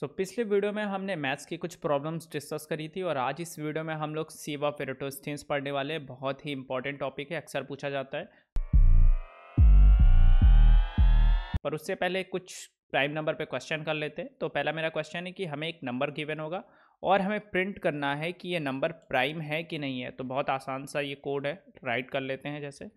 सो so, पिछले video में हमने मैथ्स की कुछ प्रॉब्लम्स डिस्कस करी थी और आज इस वीडियो में हम लोग सीवा पेरोटोस्थीन्स पढ़ने वाले बहुत ही इंपॉर्टेंट टॉपिक है अक्सर पूछा जाता है पर उससे पहले कुछ प्राइम नंबर पे क्वेश्चन कर लेते हैं तो पहला मेरा क्वेश्चन है कि हमें एक नंबर गिवन होगा और हमें प्रिंट करना है कि ये नंबर प्राइम है कि नहीं है तो बहुत आसान सा ये कोड है राइट कर लेते हैं जैसे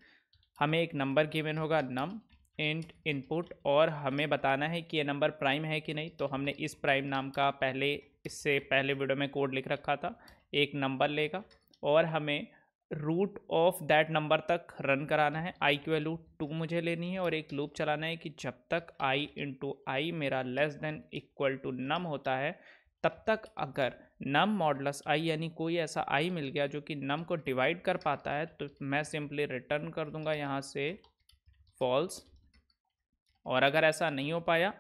हमें एक नंबर गिवन होगा नम इंट इनपुट और हमें बताना है कि ये नंबर प्राइम है कि नहीं तो हमने इस प्राइम नाम का पहले इससे पहले वीडियो में कोड लिख रखा था एक नंबर लेगा और हमें रूट ऑफ दैट नंबर तक रन कराना है आई की वैल्यू टू मुझे लेनी है और एक लूप चलाना है कि जब तक आई इंटू आई मेरा less than equal to num होता है तब तक अगर नम मॉडलस आई यानी कोई ऐसा आई मिल गया जो कि नम को डिवाइड कर पाता है तो मैं सिंपली रिटर्न कर दूंगा यहाँ से फॉल्स और अगर ऐसा नहीं हो पाया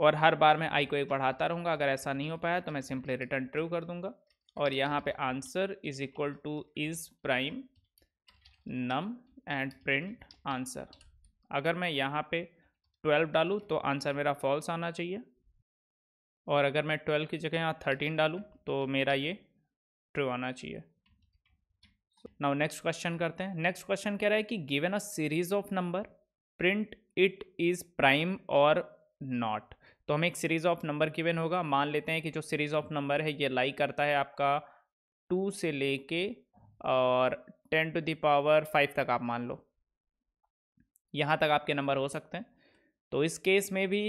और हर बार मैं आई को एक बढ़ाता रहूँगा अगर ऐसा नहीं हो पाया तो मैं सिंपली रिटर्न ट्रू कर दूँगा और यहाँ पे answer is equal to is prime num and print answer अगर मैं यहाँ पे 12 डालूँ तो आंसर मेरा फॉल्स आना चाहिए और अगर मैं 12 की जगह यहाँ 13 डालूँ तो मेरा ये ट्रू आना चाहिए नाउ नेक्स्ट क्वेश्चन करते हैं नेक्स्ट क्वेश्चन कह रहा है कि given a series of number print it is prime और नॉट तो हमें एक सीरीज़ ऑफ नंबर गिवन होगा मान लेते हैं कि जो सीरीज़ ऑफ नंबर है ये लाई करता है आपका टू से लेके और टेन टू दावर फाइव तक आप मान लो यहाँ तक आपके नंबर हो सकते हैं तो इस केस में भी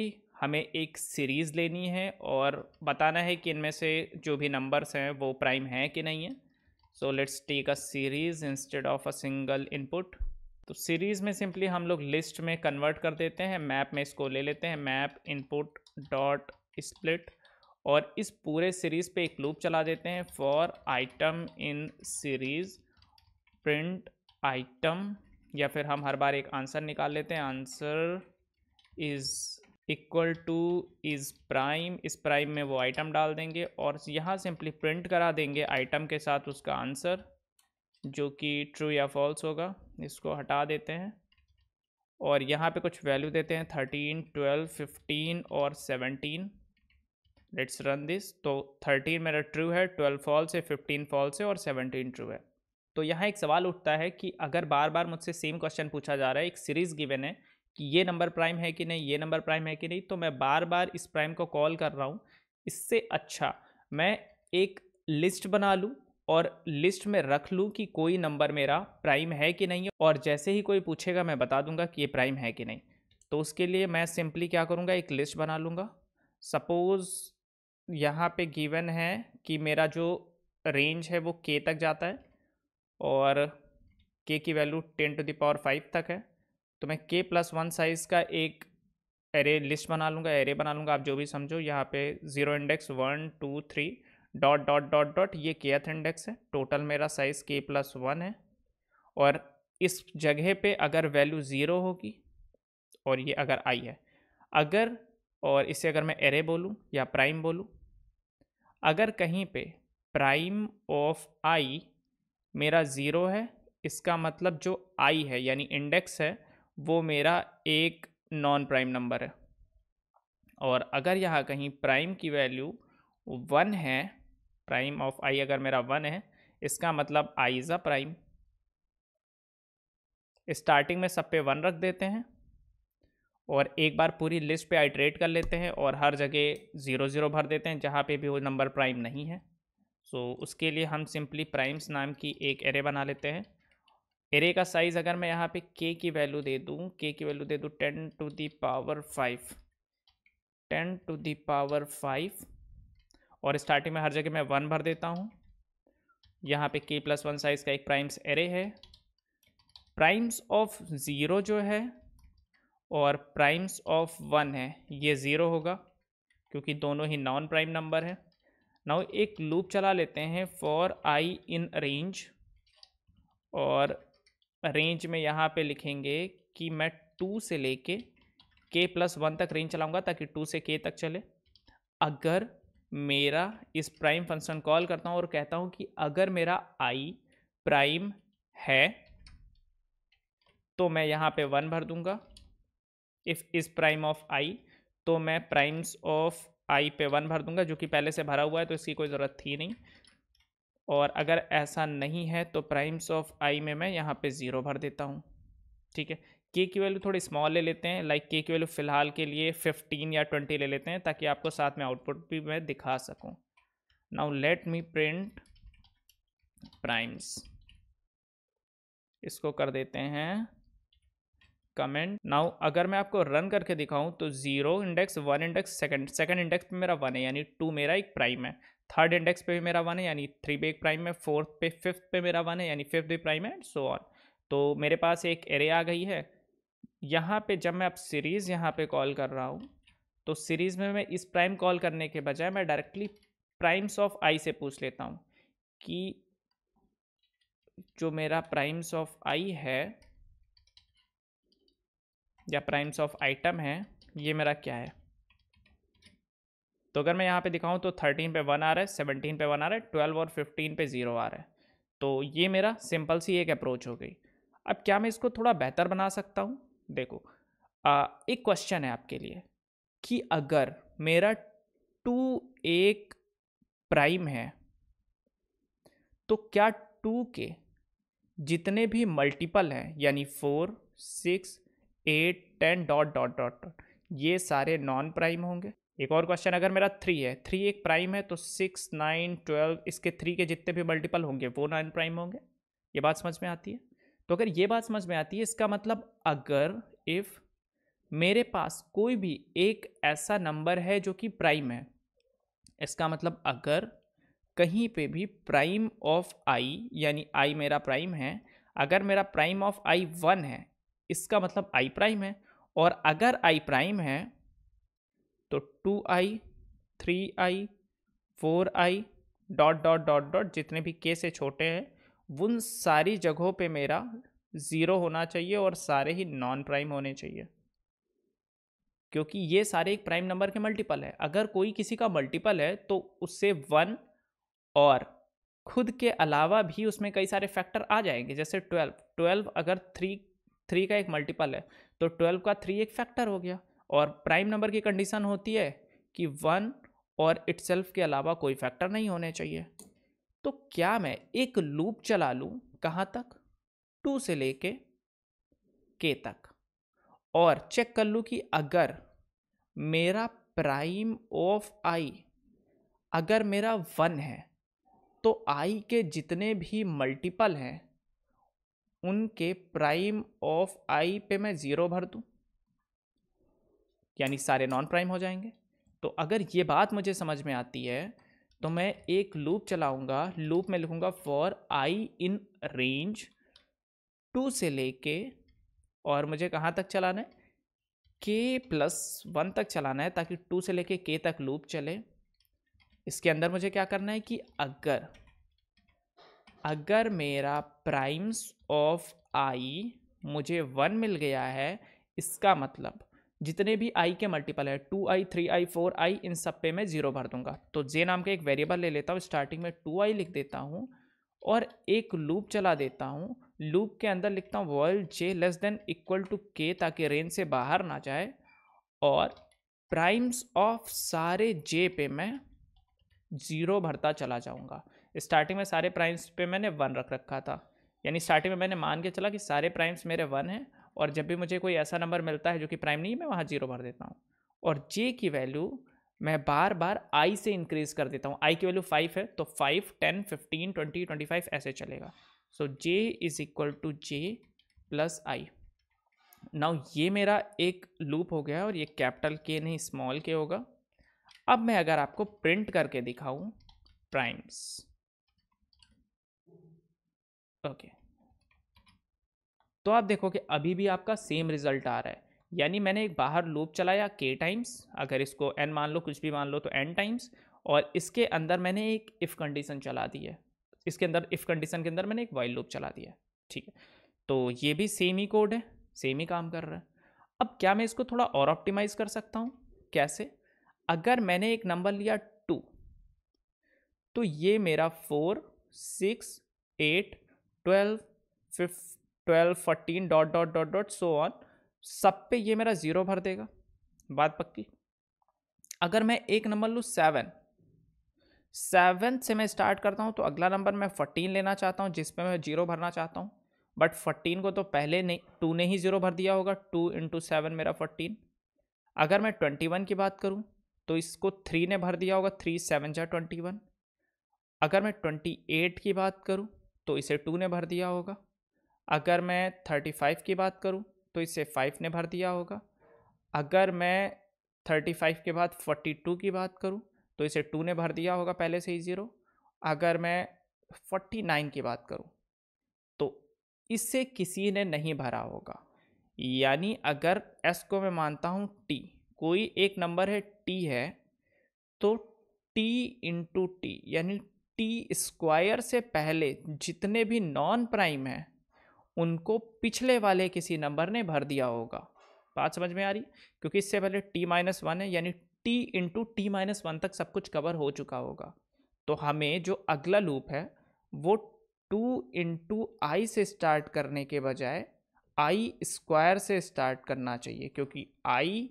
हमें एक सीरीज़ लेनी है और बताना है कि इनमें से जो भी नंबर्स हैं वो प्राइम हैं कि नहीं है so let's take a series instead of a single input तो सीरीज़ में सिंपली हम लोग लिस्ट में कन्वर्ट कर देते हैं मैप में इसको ले लेते हैं मैप इनपुट डॉट स्प्लिट और इस पूरे सीरीज़ पे एक लूप चला देते हैं for item in series print item या फिर हम हर बार एक आंसर निकाल लेते हैं answer is equal to is prime is prime में वो आइटम डाल देंगे और यहाँ सिंपली प्रिंट करा देंगे आइटम के साथ उसका आंसर जो कि ट्रू या फॉल्स होगा इसको हटा देते हैं और यहाँ पे कुछ वैल्यू देते हैं थर्टीन ट्वेल्व फिफ्टीन और सेवनटीन लेट्स रन दिस तो थर्टीन मेरा ट्रू है ट्वेल्व फॉल्स है फिफ्टीन फॉल्स है और सेवनटीन ट्रू है तो यहाँ एक सवाल उठता है कि अगर बार बार मुझसे सेम क्वेश्चन पूछा जा रहा है एक सीरीज़ गिवन है कि ये नंबर प्राइम है कि नहीं ये नंबर प्राइम है कि नहीं तो मैं बार बार इस प्राइम को कॉल कर रहा हूँ इससे अच्छा मैं एक लिस्ट बना लूँ और लिस्ट में रख लूँ कि कोई नंबर मेरा प्राइम है कि नहीं और जैसे ही कोई पूछेगा मैं बता दूंगा कि ये प्राइम है कि नहीं तो उसके लिए मैं सिंपली क्या करूँगा एक लिस्ट बना लूँगा सपोज़ यहाँ पे गिवन है कि मेरा जो रेंज है वो के तक जाता है और के की value ten to the power five तक है तो मैं के प्लस वन साइज़ का एक एरे लिस्ट बना लूँगा एरे बना लूँगा आप जो भी समझो यहाँ पे zero index one two three dot dot dot dot ये केथ इंडेक्स है टोटल मेरा साइज़ के प्लस वन है और इस जगह पे अगर वैल्यू ज़ीरो होगी और ये अगर आई है अगर और इसे अगर मैं एरे बोलूँ या प्राइम बोलूँ अगर कहीं पे प्राइम ऑफ आई मेरा ज़ीरो है इसका मतलब जो आई है यानी इंडेक्स है वो मेरा एक नॉन प्राइम नंबर है और अगर यहाँ कहीं प्राइम की वैल्यू वन है प्राइम ऑफ आई अगर मेरा वन है इसका मतलब I is a prime starting में सब पे वन रख देते हैं और एक बार पूरी लिस्ट पे आइट्रेट कर लेते हैं और हर जगह ज़ीरो ज़ीरो भर देते हैं जहाँ पे भी वो नंबर प्राइम नहीं है सो so, उसके लिए हम सिंपली प्राइम्स नाम की एक एरे बना लेते हैं एरे का साइज़ अगर मैं यहाँ पे के की वैल्यू दे दूँ के की वैल्यू दे दूँ ten to the power power five ten to the power power five और स्टार्टिंग में हर जगह मैं वन भर देता हूँ यहाँ पे के प्लस वन साइज़ का एक प्राइम्स एरे है प्राइम्स ऑफ ज़ीरो जो है और प्राइम्स ऑफ वन है ये ज़ीरो होगा क्योंकि दोनों ही नॉन प्राइम नंबर है नाउ एक लूप चला लेते हैं फॉर आई इन रेंज और रेंज में यहाँ पे लिखेंगे कि मैं टू से लेके के प्लस वन तक रेंज चलाऊँगा ताकि टू से के तक चले अगर मेरा इस प्राइम फंक्शन कॉल करता हूँ और कहता हूँ कि अगर मेरा आई प्राइम है तो मैं यहाँ पे वन भर दूंगा इफ़ इस प्राइम ऑफ आई तो मैं प्राइम्स ऑफ आई पे वन भर दूंगा जो कि पहले से भरा हुआ है तो इसकी कोई ज़रूरत थी नहीं और अगर ऐसा नहीं है तो प्राइम्स ऑफ आई में मैं यहाँ पे ज़ीरो भर देता हूँ ठीक है के की वैल्यू थोड़ी स्मॉल ले लेते हैं लाइक के की वैल्यू फ़िलहाल के लिए फिफ्टीन या ट्वेंटी ले लेते हैं ताकि आपको साथ में आउटपुट भी मैं दिखा सकूँ now let me print primes इसको कर देते हैं कमेंट नाउ अगर मैं आपको रन करके दिखाऊं तो zero index one index second second index पे मेरा वन है यानी टू मेरा एक प्राइम है थर्ड इंडेक्स पे भी मेरा वन है यानी थ्री पे एक प्राइम है फोर्थ पे फिफ्थ पे मेरा वन है यानी फिफ्थ भी प्राइम है सो so ऑन तो मेरे पास एक एरे आ गई है यहाँ पे जब मैं अब सीरीज़ यहाँ पे कॉल कर रहा हूँ तो सीरीज़ में मैं इस प्राइम कॉल करने के बजाय मैं डायरेक्टली प्राइम्स ऑफ आई से पूछ लेता हूँ कि जो मेरा प्राइम्स ऑफ आई है या प्राइम्स ऑफ आइटम है ये मेरा क्या है तो अगर मैं यहाँ पे दिखाऊँ तो थर्टीन पे वन आ रहा है सेवनटीन पे वन आ रहा है ट्वेल्व और फिफ्टीन पे ज़ीरो आ रहा है तो ये मेरा सिंपल सी एक अप्रोच हो गई अब क्या मैं इसको थोड़ा बेहतर बना सकता हूँ देखो आ, एक क्वेश्चन है आपके लिए कि अगर मेरा टू एक प्राइम है तो क्या टू के जितने भी मल्टीपल हैं यानी four six eight ten dot dot dot dot ये सारे नॉन प्राइम होंगे एक और क्वेश्चन अगर मेरा थ्री है थ्री एक प्राइम है तो सिक्स नाइन ट्वेल्व इसके थ्री के जितने भी मल्टीपल होंगे वो नॉन प्राइम होंगे ये बात समझ में आती है तो अगर ये बात समझ में आती है इसका मतलब अगर इफ़ मेरे पास कोई भी एक ऐसा नंबर है जो कि प्राइम है इसका मतलब अगर कहीं पे भी प्राइम ऑफ आई यानी आई मेरा प्राइम है अगर मेरा प्राइम ऑफ आई वन है इसका मतलब आई प्राइम है और अगर आई प्राइम है तो two I three I four I dot dot dot dot जितने भी के से छोटे हैं उन सारी जगहों पे मेरा ज़ीरो होना चाहिए और सारे ही नॉन प्राइम होने चाहिए क्योंकि ये सारे एक प्राइम नंबर के मल्टीपल है अगर कोई किसी का मल्टीपल है तो उससे वन और खुद के अलावा भी उसमें कई सारे फैक्टर आ जाएंगे जैसे ट्वेल्व ट्वेल्व अगर थ्री थ्री का एक मल्टीपल है तो ट्वेल्व का थ्री एक फैक्टर हो गया और प्राइम नंबर की कंडीशन होती है कि वन और इट्सल्फ के अलावा कोई फैक्टर नहीं होने चाहिए तो क्या मैं एक लूप चला लूँ कहाँ तक टू से लेके के तक और चेक कर लूँ कि अगर मेरा प्राइम ऑफ आई अगर मेरा वन है तो आई के जितने भी मल्टीपल हैं उनके प्राइम ऑफ आई पे मैं ज़ीरो भर दूँ यानी सारे नॉन प्राइम हो जाएंगे तो अगर ये बात मुझे समझ में आती है तो मैं एक लूप चलाऊंगा लूप में लिखूंगा for I in range two से लेके और मुझे कहाँ तक चलाना है के प्लस वन तक चलाना है ताकि टू से लेके के तक लूप चले इसके अंदर मुझे क्या करना है कि अगर अगर मेरा प्राइम्स ऑफ आई मुझे वन मिल गया है इसका मतलब जितने भी आई के मल्टीपल है two I three I four I इन सब पे मैं जीरो भर दूंगा तो जे नाम का एक वेरिएबल ले लेता हूँ स्टार्टिंग में टू आई लिख देता हूँ और एक लूप चला देता हूँ लूप के अंदर लिखता हूँ while J less than equal to K ताकि रेंज से बाहर ना जाए और प्राइम्स ऑफ सारे जे पे मैं ज़ीरो भरता चला जाऊँगा स्टार्टिंग में सारे प्राइम्स पे मैंने वन रख रखा था यानी स्टार्टिंग में मैंने मान के चला कि सारे प्राइम्स मेरे वन हैं और जब भी मुझे कोई ऐसा नंबर मिलता है जो कि प्राइम नहीं है मैं वहाँ जीरो भर देता हूँ और जे की वैल्यू मैं बार बार आई से इंक्रीज़ कर देता हूँ आई की वैल्यू फाइव है तो five ten fifteen twenty twenty five ऐसे चलेगा so J is equal to J plus I now ये मेरा एक लूप हो गया और ये कैपिटल के नहीं स्मॉल के होगा अब मैं अगर आपको प्रिंट करके दिखाऊं प्राइम्स ओके okay. तो आप देखो कि अभी भी आपका सेम रिजल्ट आ रहा है यानी मैंने एक बाहर लूप चलाया के टाइम्स अगर इसको एन मान लो कुछ भी मान लो तो एन टाइम्स और इसके अंदर मैंने एक इफ़ कंडीशन चला दी है इसके अंदर इफ़ कंडीशन के अंदर मैंने एक वाइल लूप चला दिया ठीक है तो ये भी सेम ही कोड है सेम ही काम कर रहा है अब क्या मैं इसको थोड़ा और ऑप्टिमाइज़ कर सकता हूँ कैसे अगर मैंने एक नंबर लिया टू तो ये मेरा फोर सिक्स एट ट्वेल्व फिफ twelve fourteen dot dot dot dot so on सब पे ये मेरा ज़ीरो भर देगा बात पक्की अगर मैं एक नंबर लूँ सेवन सेवन से मैं स्टार्ट करता हूँ तो अगला नंबर मैं फोर्टीन लेना चाहता हूँ जिसपे मैं जीरो भरना चाहता हूँ बट फोर्टीन को तो पहले नहीं टू ने ही ज़ीरो भर दिया होगा टू इंटू सेवन मेरा फोर्टीन अगर मैं ट्वेंटी वन की बात करूँ तो इसको थ्री ने भर दिया होगा थ्री सेवन जा ट्वेंटी वन अगर मैं ट्वेंटी एट की बात करूँ तो इसे टू ने भर दिया होगा अगर मैं थर्टी फाइव की बात करूँ तो इसे फाइव ने भर दिया होगा अगर मैं थर्टी फाइव के बाद फोर्टी टू की बात करूँ तो इसे टू ने भर दिया होगा पहले से ही ज़ीरो अगर मैं फोर्टी नाइन की बात करूँ तो इसे किसी ने नहीं भरा होगा यानी अगर एस को मैं मानता हूँ टी कोई एक नंबर है टी है तो टी इंटू टी यानी टी स्क्वायर से पहले जितने भी नॉन प्राइम हैं उनको पिछले वाले किसी नंबर ने भर दिया होगा बात समझ में आ रही क्योंकि इससे पहले टी माइनस वन है यानी T into T minus one तक सब कुछ कवर हो चुका होगा तो हमें जो अगला लूप है वो टू इंटू आई से स्टार्ट करने के बजाय आई स्क्वायर से स्टार्ट करना चाहिए क्योंकि I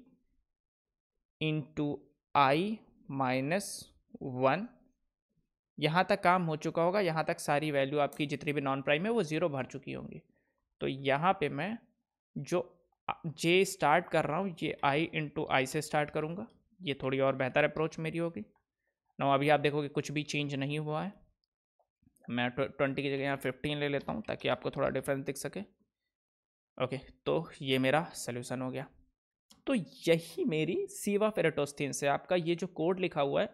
into I minus one यहाँ तक काम हो चुका होगा यहाँ तक सारी वैल्यू आपकी जितनी भी नॉन प्राइम है वो ज़ीरो भर चुकी होंगी तो यहाँ पे मैं जो जे स्टार्ट कर रहा हूँ ये आई इंटू आई से स्टार्ट करूँगा ये थोड़ी और बेहतर अप्रोच मेरी होगी ना अभी आप देखोगे कुछ भी चेंज नहीं हुआ है मैं ट्वेंटी की जगह यहाँ फिफ्टीन ले लेता हूँ ताकि आपको थोड़ा डिफरेंस दिख सके ओके तो ये मेरा सल्यूशन हो गया तो यही मेरी सीवा फेरेटोस्थिन से आपका ये जो कोड लिखा हुआ है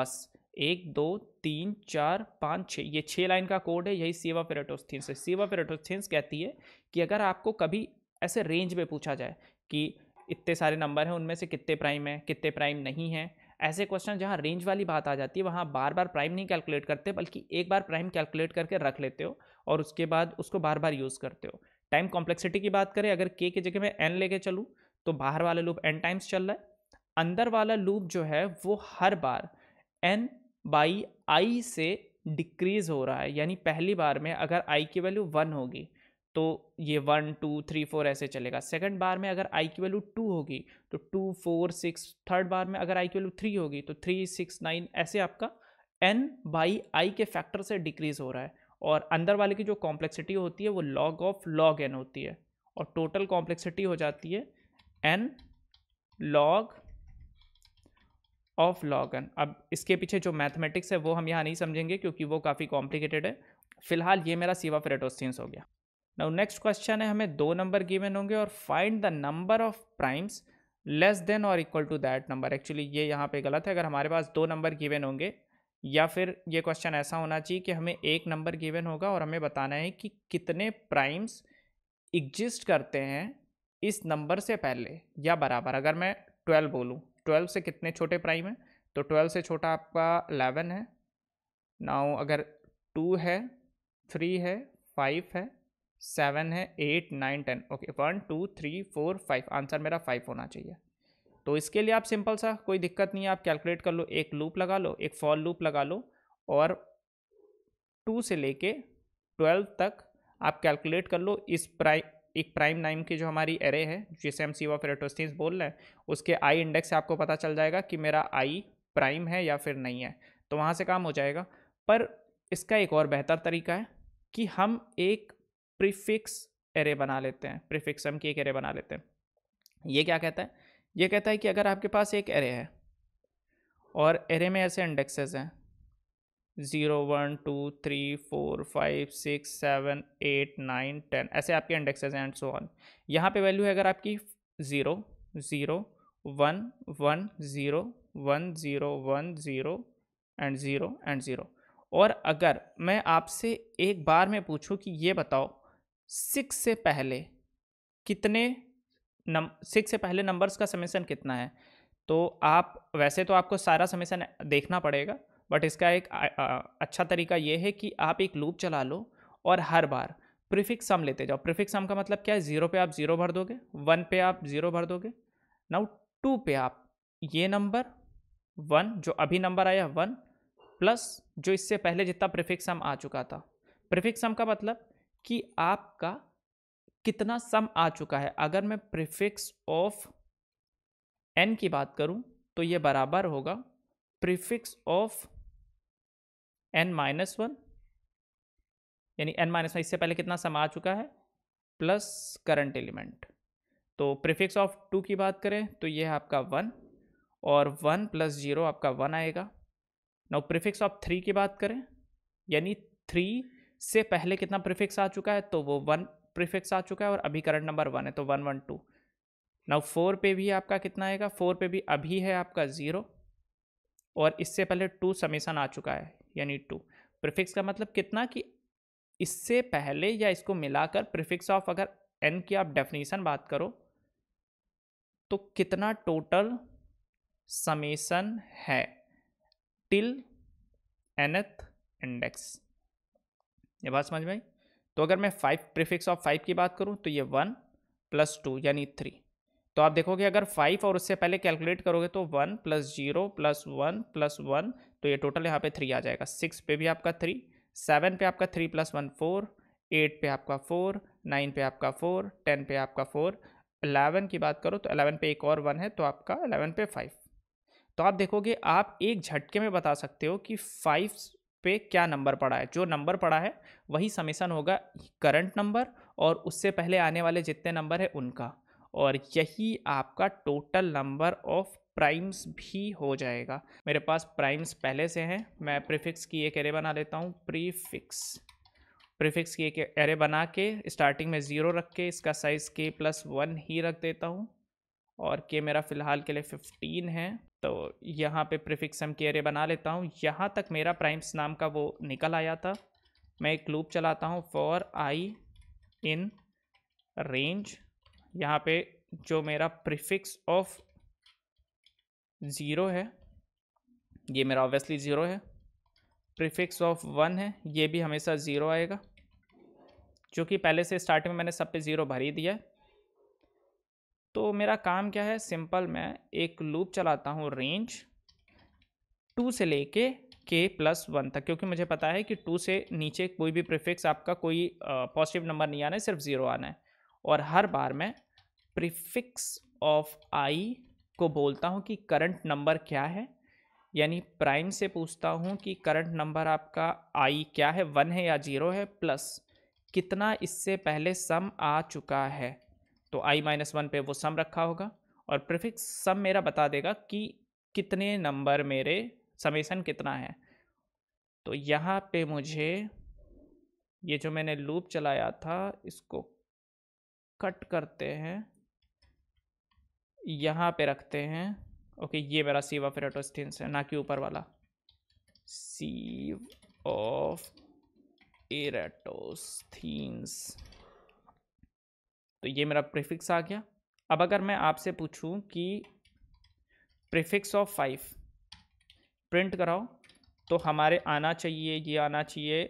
बस एक दो तीन चार पाँच छः ये छः लाइन का कोड है यही सीवा पेरेटोस्थिन है सीवा पेरेटोस्थीन्स कहती है कि अगर आपको कभी ऐसे रेंज में पूछा जाए कि इतने सारे नंबर हैं उनमें से कितने प्राइम हैं कितने प्राइम नहीं हैं ऐसे क्वेश्चन जहाँ रेंज वाली बात आ जाती है वहाँ बार बार प्राइम नहीं कैलकुलेट करते बल्कि एक बार प्राइम कैलकुलेट करके रख लेते हो और उसके बाद उसको बार बार यूज़ करते हो टाइम कॉम्प्लेक्सिटी की बात करें अगर के की जगह मैं एन लेके चलूँ तो बाहर वाला लूप एन टाइम्स चल रहा है अंदर वाला लूप जो है वो हर बार एन बाई आई से डिक्रीज़ हो रहा है यानी पहली बार में अगर आई की वैल्यू वन होगी तो ये वन टू थ्री फोर ऐसे चलेगा सेकंड बार में अगर आई की वैल्यू टू होगी तो टू फोर सिक्स थर्ड बार में अगर आई की वैल्यू थ्री होगी तो थ्री सिक्स नाइन ऐसे आपका एन बाई आई के फैक्टर से डिक्रीज़ हो रहा है और अंदर वाले की जो कॉम्प्लेक्सिटी होती है वो लॉग ऑफ लॉग एन होती है और टोटल कॉम्प्लेक्सिटी हो जाती है N log of log N अब इसके पीछे जो मैथमेटिक्स है वो हम यहाँ नहीं समझेंगे क्योंकि वो काफ़ी कॉम्प्लिकेटेड है फिलहाल ये मेरा सीवा फेरेटोस्टीन्स हो गया नाउ नेक्स्ट क्वेश्चन है हमें दो नंबर गिवन होंगे और find the number of primes less than और equal to that number actually ये यहाँ पे गलत है अगर हमारे पास दो नंबर गिवन होंगे या फिर ये क्वेश्चन ऐसा होना चाहिए कि हमें एक नंबर गिवन होगा और हमें बताना है कि कितने प्राइम्स एग्जिस्ट करते हैं इस नंबर से पहले या बराबर अगर मैं ट्वेल्व बोलूँ ट्वेल्व से कितने छोटे प्राइम हैं तो ट्वेल्व से छोटा आपका अलेवन है नाउ अगर टू है थ्री है फाइव है सेवन है eight nine ten okay one two three four five answer मेरा फाइव होना चाहिए तो इसके लिए आप सिंपल सा कोई दिक्कत नहीं है आप कैलकुलेट कर लो एक लूप लगा लो एक फॉल लूप लगा लो और टू से लेके ट्वेल्व तक आप कैलकुलेट कर लो इस प्राइम एक प्राइम नाइम की जो हमारी एरे है जिसे हम सी ऑफ एरेटोस्टीन्स बोल रहे हैं उसके आई इंडेक्स से आपको पता चल जाएगा कि मेरा आई प्राइम है या फिर नहीं है तो वहाँ से काम हो जाएगा पर इसका एक और बेहतर तरीका है कि हम एक प्रीफिक्स एरे बना लेते हैं प्रीफिक्स हम की एक एरे बना लेते हैं ये क्या कहता है ये कहता है कि अगर आपके पास एक एरे है और एरे में ऐसे इंडेक्सेस हैं zero one two three four five six seven eight nine ten ऐसे आपके इंडेक्सेज एंड सो ऑन यहाँ पे वैल्यू है अगर आपकी zero zero one one zero one zero one zero and zero and zero और अगर मैं आपसे एक बार में पूछूं कि ये बताओ सिक्स से पहले कितने नम सिक्स से पहले नंबर्स का समेसन कितना है तो आप वैसे तो आपको सारा समेसन देखना पड़ेगा बट इसका एक आ, आ, अच्छा तरीका ये है कि आप एक लूप चला लो और हर बार प्रीफिक्स सम लेते जाओ प्रीफिक्स सम का मतलब क्या है ज़ीरो पे आप ज़ीरो भर दोगे वन पे आप ज़ीरो भर दोगे नाउ टू पे आप ये नंबर वन जो अभी नंबर आया वन प्लस जो इससे पहले जितना प्रीफिक्स सम आ चुका था प्रीफिक्स सम का मतलब कि आपका कितना सम आ चुका है अगर मैं प्रीफिक्स ऑफ एन की बात करूं तो ये बराबर होगा prefix of N minus one यानी एन माइनस वन इससे पहले कितना सम आ चुका है प्लस करंट एलिमेंट तो प्रीफिक्स ऑफ टू की बात करें तो ये है आपका वन और वन प्लस जीरो आपका वन आएगा नाउ प्रीफिक्स ऑफ थ्री की बात करें यानी थ्री से पहले कितना प्रीफिक्स आ चुका है तो वो वन प्रीफिक्स आ चुका है और अभी करंट नंबर वन है तो one one two now four पे भी आपका कितना आएगा फोर पे भी अभी है आपका ज़ीरो और इससे पहले टू समेसन आ चुका है यानी टू प्रिफिक्स का मतलब कितना कि इससे पहले या इसको मिलाकर प्रिफिक्स ऑफ अगर एन की आप डेफिनेशन बात करो तो कितना टोटल समेसन है टिल एनथ इंडेक्स ये बात समझ में तो अगर मैं फाइव प्रिफिक्स ऑफ फाइव की बात करूं तो ये वन प्लस टू यानी थ्री तो आप देखोगे अगर फाइव और उससे पहले कैलकुलेट करोगे तो one plus zero plus one plus one तो ये टोटल यहाँ पे थ्री आ जाएगा सिक्स पे भी आपका थ्री सेवन पे आपका three plus one four eight पे आपका फोर नाइन पे आपका फोर टेन पे आपका फोर अलेवन की बात करो तो अलेवन पे एक और वन है तो आपका अलेवन पे फाइव तो आप देखोगे आप एक झटके में बता सकते हो कि फाइव पे क्या नंबर पड़ा है जो नंबर पड़ा है वही समेसन होगा करंट नंबर और उससे पहले आने वाले जितने नंबर है उनका और यही आपका टोटल नंबर ऑफ प्राइम्स भी हो जाएगा मेरे पास प्राइम्स पहले से हैं मैं प्रीफिक्स की एक एरे बना लेता हूँ प्रीफिक्स प्रीफिक्स की एक एरे बना के स्टार्टिंग में ज़ीरो रख के इसका साइज़ के प्लस वन ही रख देता हूँ और के मेरा फ़िलहाल के लिए फिफ्टीन है तो यहाँ पे प्रीफिक्स हम के एरे बना लेता हूँ यहाँ तक मेरा प्राइम्स नाम का वो निकल आया था मैं एक लूप चलाता हूँ फॉर आई इन रेंज यहाँ पे जो मेरा प्रीफिक्स ऑफ ज़ीरो है ये मेरा ऑब्वियसली ज़ीरो है प्रीफिक्स ऑफ वन है ये भी हमेशा ज़ीरो आएगा चूँकि पहले से स्टार्ट में मैंने सब पे ज़ीरो भर ही दिया है तो मेरा काम क्या है सिंपल मैं एक लूप चलाता हूँ रेंज टू से लेके के प्लस वन तक क्योंकि मुझे पता है कि टू से नीचे कोई भी प्रीफिक्स आपका कोई पॉजिटिव नंबर नहीं आना है सिर्फ ज़ीरो आना है और हर बार मैं प्रीफिक्स ऑफ आई को बोलता हूँ कि करंट नंबर क्या है यानी प्राइम से पूछता हूँ कि करंट नंबर आपका आई क्या है वन है या जीरो है प्लस कितना इससे पहले सम आ चुका है तो आई माइनस वन पर वो सम रखा होगा और प्रिफिक्स सम मेरा बता देगा कि कितने नंबर मेरे समेसन कितना है तो यहाँ पे मुझे ये जो मैंने लूप चलाया था इसको कट करते हैं यहाँ पे रखते हैं ओके ये मेरा सीव ऑफ एरोटोस्थिन्स है ना कि ऊपर वाला सीव ऑफ एरेटोस्थीन्स तो ये मेरा प्रीफिक्स आ गया अब अगर मैं आपसे पूछूं कि प्रीफिक्स ऑफ फाइव प्रिंट कराओ तो हमारे आना चाहिए ये आना चाहिए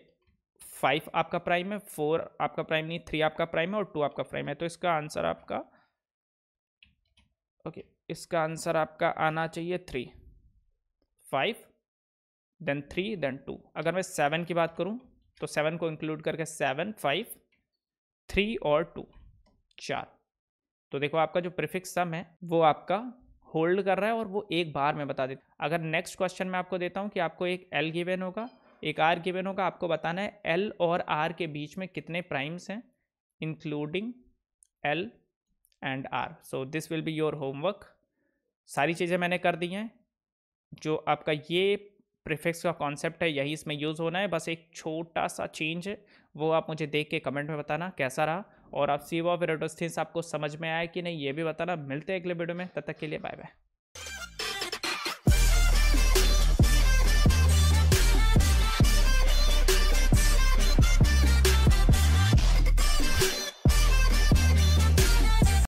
फाइव आपका प्राइम है फोर आपका प्राइम नहीं थ्री आपका प्राइम है और टू आपका प्राइम है तो इसका आंसर आपका ओके इसका आंसर आपका आना चाहिए three five then three then two अगर मैं सेवन की बात करूँ तो सेवन को इंक्लूड करके सेवन फाइव थ्री और टू चार तो देखो आपका जो प्रिफिक्स सम है वो आपका होल्ड कर रहा है और वो एक बार में बता देता अगर नेक्स्ट क्वेश्चन मैं आपको देता हूँ कि आपको एक एल गिवेन होगा एक आर गिवेन होगा आपको बताना है एल और आर के बीच में कितने प्राइम्स हैं including L and R so this will be your homework सारी चीज़ें मैंने कर दी हैं जो आपका ये प्रिफिक्स का कॉन्सेप्ट है यही इसमें यूज़ होना है बस एक छोटा सा चेंज है वो आप मुझे देख के कमेंट में बताना कैसा रहा और आप सी ऑफ एरोडोस्थिन आपको समझ में आया कि नहीं ये भी बताना मिलते हैं अगले वीडियो में तब तक के लिए बाय बाय